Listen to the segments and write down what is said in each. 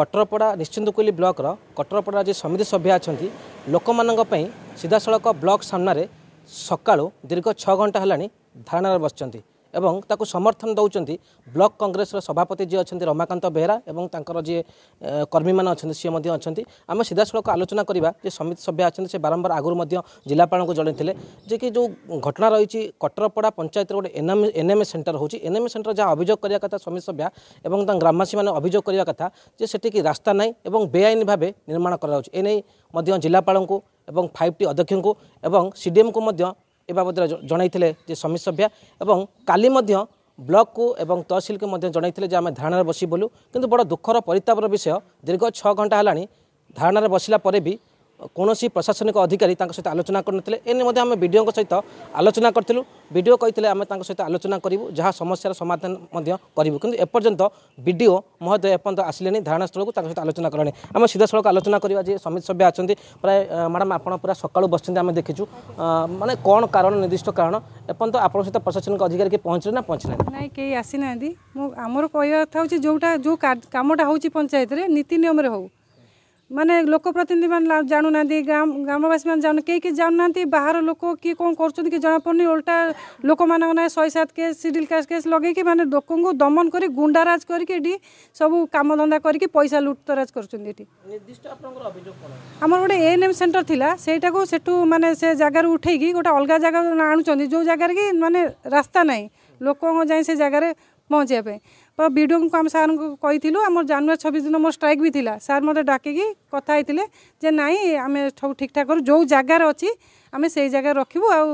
କଟରପଡ଼ା ନିଶ୍ଚିନ୍ତକୁଲି ବ୍ଲକର କଟରପଡ଼ାର ଯିଏ ସମିତି ସଭ୍ୟ ଅଛନ୍ତି ଲୋକମାନଙ୍କ ପାଇଁ ସିଧାସଳଖ ବ୍ଲକ ସାମ୍ନାରେ ସକାଳୁ ଦୀର୍ଘ ଛଅ ଘଣ୍ଟା ହେଲାଣି ଧାରଣାରେ ବସିଛନ୍ତି ଏବଂ ତାକୁ ସମର୍ଥନ ଦେଉଛନ୍ତି ବ୍ଲକ କଂଗ୍ରେସର ସଭାପତି ଯିଏ ଅଛନ୍ତି ରମାକାନ୍ତ ବେହେରା ଏବଂ ତାଙ୍କର ଯିଏ କର୍ମୀମାନେ ଅଛନ୍ତି ସିଏ ମଧ୍ୟ ଅଛନ୍ତି ଆମେ ସିଧାସଳଖ ଆଲୋଚନା କରିବା ଯେ ସମିତି ସଭ୍ୟ ଅଛନ୍ତି ସେ ବାରମ୍ବାର ଆଗରୁ ମଧ୍ୟ ଜିଲ୍ଲାପାଳଙ୍କୁ ଜଣାଇଥିଲେ ଯେ କି ଯେଉଁ ଘଟଣା ରହିଛି କଟରପଡ଼ା ପଞ୍ଚାୟତର ଗୋଟେ ଏନ୍ଏମ୍ ଏନ୍ଏମ୍ଏ ସେଣ୍ଟର ହେଉଛି ଏନ୍ଏମ୍ଏ ସେଣ୍ଟର ଯାହା ଅଭିଯୋଗ କରିବା କଥା ସମିତି ସଭ୍ୟା ଏବଂ ତାଙ୍କ ଗ୍ରାମବାସୀମାନେ ଅଭିଯୋଗ କରିବା କଥା ଯେ ସେଠିକି ରାସ୍ତା ନାହିଁ ଏବଂ ବେଆଇନ ଭାବେ ନିର୍ମାଣ କରାଯାଉଛି ଏନେଇ ମଧ୍ୟ ଜିଲ୍ଲାପାଳଙ୍କୁ ଏବଂ ଫାଇଭ୍ ଟି ଅଧ୍ୟକ୍ଷଙ୍କୁ ଏବଂ ସିଡିଏମ୍କୁ ମଧ୍ୟ ଏ ବାବଦରେ ଜଣାଇଥିଲେ ଯେ ସମୀର ସଭ୍ୟା ଏବଂ କାଲି ମଧ୍ୟ ବ୍ଲକକୁ ଏବଂ ତହସିଲକୁ ମଧ୍ୟ ଜଣାଇଥିଲେ ଯେ ଆମେ ଧାରଣାରେ ବସିବୁ ବୋଲୁ କିନ୍ତୁ ବଡ଼ ଦୁଃଖର ପରିତାପର ବିଷୟ ଦୀର୍ଘ ଛଅ ଘଣ୍ଟା ହେଲାଣି ଧାରଣାରେ ବସିଲା ପରେ ବି କୌଣସି ପ୍ରଶାସନିକ ଅଧିକାରୀ ତାଙ୍କ ସହିତ ଆଲୋଚନା କରିନଥିଲେ ଏ ମଧ୍ୟ ଆମେ ବିଡ଼ିଓଙ୍କ ସହିତ ଆଲୋଚନା କରିଥିଲୁ ବିଡ଼ିଓ କହିଥିଲେ ଆମେ ତାଙ୍କ ସହିତ ଆଲୋଚନା କରିବୁ ଯାହା ସମସ୍ୟାର ସମାଧାନ ମଧ୍ୟ କରିବୁ କିନ୍ତୁ ଏପର୍ଯ୍ୟନ୍ତ ବିଡ଼ିଓ ମହୋଦୟ ଏପର୍ଯ୍ୟନ୍ତ ଆସିଲେନି ଧାରଣାସ୍ଥଳକୁ ତାଙ୍କ ସହିତ ଆଲୋଚନା କଲେଣି ଆମେ ସିଧାସଳଖ ଆଲୋଚନା କରିବା ଯେ ସମିତି ସଭ୍ୟ ଅଛନ୍ତି ପ୍ରାୟ ମ୍ୟାଡ଼ାମ୍ ଆପଣ ପୁରା ସକାଳୁ ବସିଛନ୍ତି ଆମେ ଦେଖିଛୁ ମାନେ କ'ଣ କାରଣ ନିର୍ଦ୍ଦିଷ୍ଟ କାରଣ ଏପର୍ଯ୍ୟନ୍ତ ଆପଣଙ୍କ ସହିତ ପ୍ରଶାସନିକ ଅଧିକାରୀ କିଏ ପହଞ୍ଚିଲେ ନା ପହଞ୍ଚିନାହାନ୍ତି ନାଇଁ କେହି ଆସିନାହାନ୍ତି ମୁଁ ଆମର କହିବା କଥା ହେଉଛି ଯେଉଁଟା ଯେଉଁ କାମଟା ହେଉଛି ପଞ୍ଚାୟତରେ ନୀତି ନିୟମରେ ହେଉ ମାନେ ଲୋକପ୍ରତିନିଧିମାନେ ଜାଣୁନାହାନ୍ତି ଗ୍ରାମବାସୀମାନେ ଜାଣୁ କେହି କେହି ଜାଣୁନାହାନ୍ତି ବାହାର ଲୋକ କିଏ କ'ଣ କରୁଛନ୍ତି କି ଜଣାପଡ଼ୁନି ଓଲଟା ଲୋକମାନଙ୍କ ନାଁ ଶହେ ସାତ କେସ୍ ସିଡ଼ିଲ୍ କାଷ୍ଟ କେସ୍ ଲଗେଇକି ମାନେ ଲୋକଙ୍କୁ ଦମନ କରି ଗୁଣ୍ଡାରାଜ କରିକି ଏଠି ସବୁ କାମଧନ୍ଦା କରିକି ପଇସା ଲୁଟତରାଜ କରୁଛନ୍ତି ଏଠି ଆମର ଗୋଟେ ଏ ଏନ୍ ଏମ୍ ସେଣ୍ଟର ଥିଲା ସେଇଟାକୁ ସେଠୁ ମାନେ ସେ ଜାଗାରୁ ଉଠେଇକି ଗୋଟେ ଅଲଗା ଜାଗା ଆଣୁଛନ୍ତି ଯେଉଁ ଜାଗାରେ କି ମାନେ ରାସ୍ତା ନାହିଁ ଲୋକଙ୍କ ଯାଇ ସେ ଜାଗାରେ ପହଞ୍ଚିବା ପାଇଁ ତ ବି ଡ଼ି ଓଙ୍କୁ ଆମେ ସାର୍ଙ୍କୁ କହିଥିଲୁ ଆମର ଜାନୁଆରୀ ଛବିଶ ଦିନ ମୋର ଷ୍ଟ୍ରାଇକ୍ ବି ଥିଲା ସାର୍ ମୋତେ ଡାକିକି କଥା ହେଇଥିଲେ ଯେ ନାଇଁ ଆମେ ସବୁ ଠିକ୍ଠାକ୍ କରୁ ଯେଉଁ ଜାଗାରେ ଅଛି ଆମେ ସେଇ ଜାଗାରେ ରଖିବୁ ଆଉ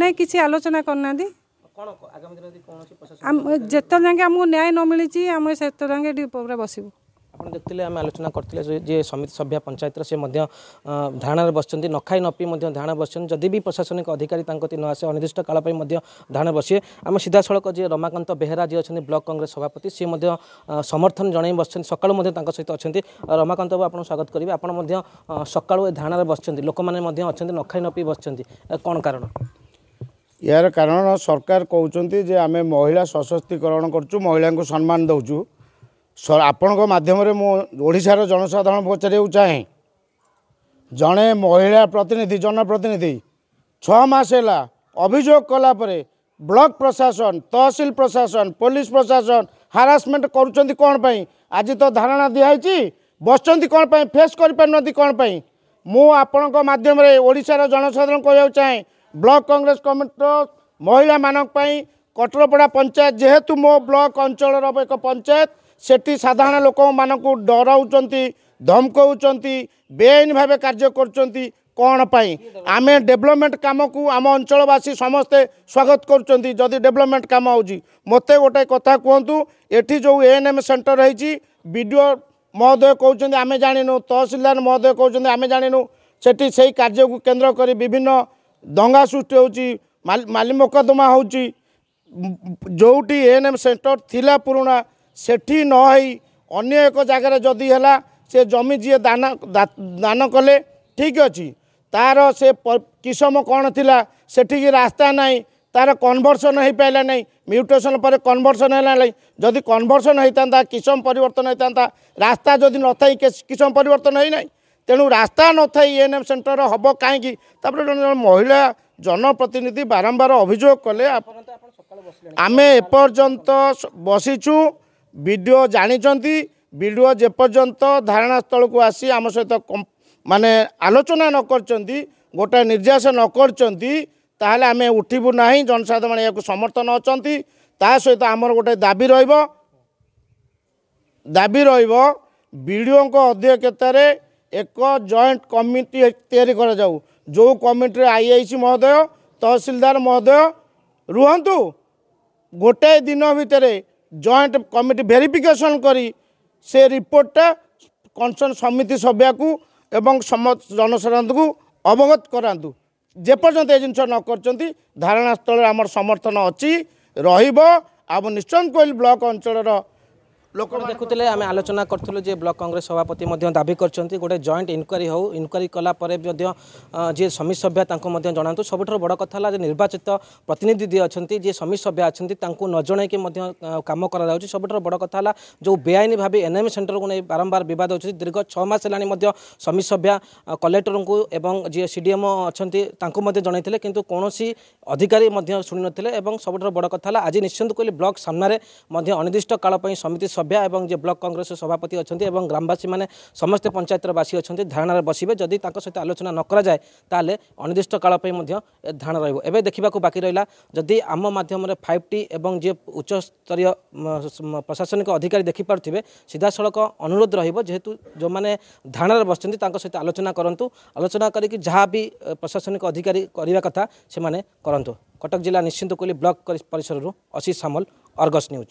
ନାଇଁ କିଛି ଆଲୋଚନା କରୁନାହାନ୍ତି ଯେତେବେଳେ ଯାକେ ଆମକୁ ନ୍ୟାୟ ନ ମିଳିଛି ଆମେ ସେତେବେଳେ ଯାକେ ପୁରା ବସିବୁ ଆପଣ ଦେଖିଥିଲେ ଆମେ ଆଲୋଚନା କରିଥିଲେ ଯେ ସମିତି ସଭ୍ୟା ପଞ୍ଚାୟତର ସେ ମଧ୍ୟ ଧାରଣାରେ ବସିଛନ୍ତି ନ ଖାଇ ନ ପିଇ ମଧ୍ୟ ଧାରଣା ବସିଛନ୍ତି ଯଦି ବି ପ୍ରଶାସନିକ ଅଧିକାରୀ ତାଙ୍କ କତି ନ ଆସେ ଅନିର୍ଦ୍ଦିଷ୍ଟ କାଳ ପାଇଁ ମଧ୍ୟ ଧାରଣା ବସିବେ ଆମେ ସିଧାସଳଖ ଯିଏ ରମାକାନ୍ତ ବେହେରା ଯିଏ ଅଛନ୍ତି ବ୍ଲକ କଂଗ୍ରେସ ସଭାପତି ସିଏ ମଧ୍ୟ ସମର୍ଥନ ଜଣାଇ ବସିଛନ୍ତି ସକାଳୁ ମଧ୍ୟ ତାଙ୍କ ସହିତ ଅଛନ୍ତି ରମାକାନ୍ତ ବାବୁ ଆପଣଙ୍କୁ ସ୍ୱାଗତ କରିବେ ଆପଣ ମଧ୍ୟ ସକାଳୁ ଏ ଧାରଣାରେ ବସିଛନ୍ତି ଲୋକମାନେ ମଧ୍ୟ ଅଛନ୍ତି ନ ଖାଇ ନ ପିଇ ବସିଛନ୍ତି କ'ଣ କାରଣ ଏହାର କାରଣ ସରକାର କହୁଛନ୍ତି ଯେ ଆମେ ମହିଳା ସଶକ୍ତିକରଣ କରୁଛୁ ମହିଳାଙ୍କୁ ସମ୍ମାନ ଦେଉଛୁ ଆପଣଙ୍କ ମାଧ୍ୟମରେ ମୁଁ ଓଡ଼ିଶାର ଜନସାଧାରଣ ପଚାରିବାକୁ ଚାହେଁ ଜଣେ ମହିଳା ପ୍ରତିନିଧି ଜନପ୍ରତିନିଧି ଛଅ ମାସ ହେଲା ଅଭିଯୋଗ କଲାପରେ ବ୍ଲକ୍ ପ୍ରଶାସନ ତହସିଲ ପ୍ରଶାସନ ପୋଲିସ ପ୍ରଶାସନ ହାରାସମେଣ୍ଟ କରୁଛନ୍ତି କ'ଣ ପାଇଁ ଆଜି ତ ଧାରଣା ଦିଆହେଇଛି ବସିଛନ୍ତି କ'ଣ ପାଇଁ ଫେସ୍ କରିପାରୁନାହାନ୍ତି କ'ଣ ପାଇଁ ମୁଁ ଆପଣଙ୍କ ମାଧ୍ୟମରେ ଓଡ଼ିଶାର ଜନସାଧାରଣ କହିବାକୁ ଚାହେଁ ବ୍ଲକ୍ କଂଗ୍ରେସ କମିଟିର ମହିଳାମାନଙ୍କ ପାଇଁ କଟରପଡ଼ା ପଞ୍ଚାୟତ ଯେହେତୁ ମୋ ବ୍ଲକ୍ ଅଞ୍ଚଳର ଏକ ପଞ୍ଚାୟତ সেটি সাধারণ লোকମାନଙ୍କୁ ଡରାଉଛନ୍ତି ଧମକଉଛନ୍ତି ବେଆଇନ ଭାବେ କାର୍ଯ୍ୟ କରୁଛନ୍ତି କ'ଣ ପାଇଁ ଆମେ ଡେଭଲପମେଣ୍ଟ କାମକୁ ଆମ ଅଞ୍ଚଳବାସୀ ସମସ୍ତେ ସ୍ୱାଗତ କରୁଛନ୍ତି ଯଦି ଡେଭଲପମେଣ୍ଟ କାମ ହେଉଛି ମୋତେ ଗୋଟେ କଥା କୁହନ୍ତୁ ଏଠି ଯେଉଁ ଏଏନ୍ଏମ୍ ସେଣ୍ଟର ହେଇଛି ବି ଡି ଓ ମହୋଦୟ କହୁଛନ୍ତି ଆମେ ଜାଣିନୁ ତହସିଲଦାର ମହୋଦୟ କହୁଛନ୍ତି ଆମେ ଜାଣିନୁ ସେଠି ସେଇ କାର୍ଯ୍ୟକୁ କେନ୍ଦ୍ର କରି ବିଭିନ୍ନ ଦଙ୍ଗା ସୃଷ୍ଟି ହେଉଛି ମାଲି ମୋକଦ୍ଦମା ହେଉଛି ଯେଉଁଠି ଏଏନ୍ଏମ୍ ସେଣ୍ଟର ଥିଲା ପୁରୁଣା ସେଠି ନ ହୋଇ ଅନ୍ୟ ଏକ ଜାଗାରେ ଯଦି ହେଲା ସେ ଜମି ଯିଏ ଦାନ ଦାନ କଲେ ଠିକ୍ ଅଛି ତାର ସେ କିସମ କ'ଣ ଥିଲା ସେଠିକି ରାସ୍ତା ନାହିଁ ତାର କନଭର୍ସନ୍ ହୋଇପାରିଲା ନାହିଁ ମ୍ୟୁଟେସନ୍ ପରେ କନଭର୍ସନ୍ ହେଲା ନାହିଁ ଯଦି କନଭର୍ସନ୍ ହୋଇଥାନ୍ତା କିସମ ପରିବର୍ତ୍ତନ ହୋଇଥାନ୍ତା ରାସ୍ତା ଯଦି ନଥାଇ କିସମ ପରିବର୍ତ୍ତନ ହୋଇନାହିଁ ତେଣୁ ରାସ୍ତା ନଥାଇ ଏଏନ୍ଏମ୍ ସେଣ୍ଟର ହେବ କାହିଁକି ତାପରେ ଜଣେ ଜଣେ ମହିଳା ଜନପ୍ରତିନିଧି ବାରମ୍ବାର ଅଭିଯୋଗ କଲେ ଆମେ ଏପର୍ଯ୍ୟନ୍ତ ବସିଛୁ ବିଡ଼ିଓ ଜାଣିଛନ୍ତି ବିଡ଼ିଓ ଯେପର୍ଯ୍ୟନ୍ତ ଧାରଣାସ୍ଥଳକୁ ଆସି ଆମ ସହିତ ମାନେ ଆଲୋଚନା ନ କରିଛନ୍ତି ଗୋଟେ ନିର୍ଯାସ ନ କରିଛନ୍ତି ତାହେଲେ ଆମେ ଉଠିବୁ ନାହିଁ ଜନସାଧାରଣ ଏହାକୁ ସମର୍ଥନ ଅଛନ୍ତି ତା ସହିତ ଆମର ଗୋଟେ ଦାବି ରହିବ ଦାବି ରହିବ ବିଡ଼ିଓଙ୍କ ଅଧ୍ୟକ୍ଷତାରେ ଏକ ଜଏଣ୍ଟ କମିଟି ତିଆରି କରାଯାଉ ଯେଉଁ କମିଟିରେ ଆଇ ଆଇ ସି ମହୋଦୟ ତହସିଲଦାର ମହୋଦୟ ରୁହନ୍ତୁ ଗୋଟେ ଦିନ ଭିତରେ ଜଏଣ୍ଟ କମିଟି ଭେରିଫିକେସନ୍ କରି ସେ ରିପୋର୍ଟଟା କନ୍ସର୍ନ ସମିତି ସଭ୍ୟାକୁ ଏବଂ ସମସ୍ତ ଜନସାଧାରଣଙ୍କୁ ଅବଗତ କରାନ୍ତୁ ଯେପର୍ଯ୍ୟନ୍ତ ଏ ଜିନିଷ ନ କରିଛନ୍ତି ଧାରଣାସ୍ଥଳରେ ଆମର ସମର୍ଥନ ଅଛି ରହିବ ଆମ ନିଶ୍ଚନ୍ଦ କୋଇଲ ବ୍ଲକ ଅଞ୍ଚଳର ଲୋକ ଦେଖୁଥିଲେ ଆମେ ଆଲୋଚନା କରୁଥିଲୁ ଯେ ବ୍ଲକ କଂଗ୍ରେସ ସଭାପତି ମଧ୍ୟ ଦାବି କରିଛନ୍ତି ଗୋଟେ ଜଏଣ୍ଟ ଇନକ୍ୱାରୀ ହେଉ ଇନକ୍ୱାରୀ କଲା ପରେ ମଧ୍ୟ ଯିଏ ସମୀର ସଭ୍ୟା ତାଙ୍କୁ ମଧ୍ୟ ଜଣାନ୍ତୁ ସବୁଠାରୁ ବଡ଼ କଥା ହେଲା ଯେ ନିର୍ବାଚିତ ପ୍ରତିନିଧି ଯିଏ ଅଛନ୍ତି ଯିଏ ସମୀର ସଭ୍ୟା ଅଛନ୍ତି ତାଙ୍କୁ ନ ଜଣାଇକି ମଧ୍ୟ କାମ କରାଯାଉଛି ସବୁଠାରୁ ବଡ଼ କଥା ହେଲା ଯେଉଁ ବେଆଇନ ଭାବେ ଏନ୍ଏମ୍ ସେଣ୍ଟରକୁ ନେଇ ବାରମ୍ବାର ବିବାଦ ହେଉଛନ୍ତି ଦୀର୍ଘ ଛଅ ମାସ ହେଲାଣି ମଧ୍ୟ ସମୀର ସଭ୍ୟା କଲେକ୍ଟରଙ୍କୁ ଏବଂ ଯିଏ ସି ଡି ଏମ୍ ଅଛନ୍ତି ତାଙ୍କୁ ମଧ୍ୟ ଜଣାଇଥିଲେ କିନ୍ତୁ କୌଣସି ଅଧିକାରୀ ମଧ୍ୟ ଶୁଣିନଥିଲେ ଏବଂ ସବୁଠାରୁ ବଡ଼ କଥା ହେଲା ଆଜି ନିଶ୍ଚିନ୍ତ କହିଲେ ବ୍ଲକ ସାମ୍ନାରେ ମଧ୍ୟ ଅନିର୍ଦ୍ଦିଷ୍ଟ କାଳ ପାଇଁ ସମିତି বে এবং যে ব্লক কংগ্রেস সভাপতি আছেন এবং গ্রামবাসী মানে সমস্ত পঞ্চায়েতবাসী আছেন ধারণাৰ বছিবে যদি তাকৰ সৈতে আলোচনা নকৰা যায় তালে অনিদিষ্ট কালৰ পৰা মধ্য ধাৰণ ৰয়ব এবে দেখিবা কো বাকি ৰাইলা যদি আমা মাধ্যমৰে 5T এবং যে উচ্চ স্তৰ্য প্ৰশাসনক অধিকাৰী দেখি পাৰতিবে সৰদা সলক অনুৰোধ ৰয়ব যে হেতু যো মানে ধাৰণৰ বচନ୍ତି তাকৰ সৈতে আলোচনা কৰন্তু আলোচনা কৰি কি যাৱি প্ৰশাসনক অধিকাৰী কৰিবা কথা সে মানে কৰন্তু কটক জিলা নিশ্চিন্ত কুলী ব্লক পৰিষৰৰ 80 সামল আৰগছ নিউজ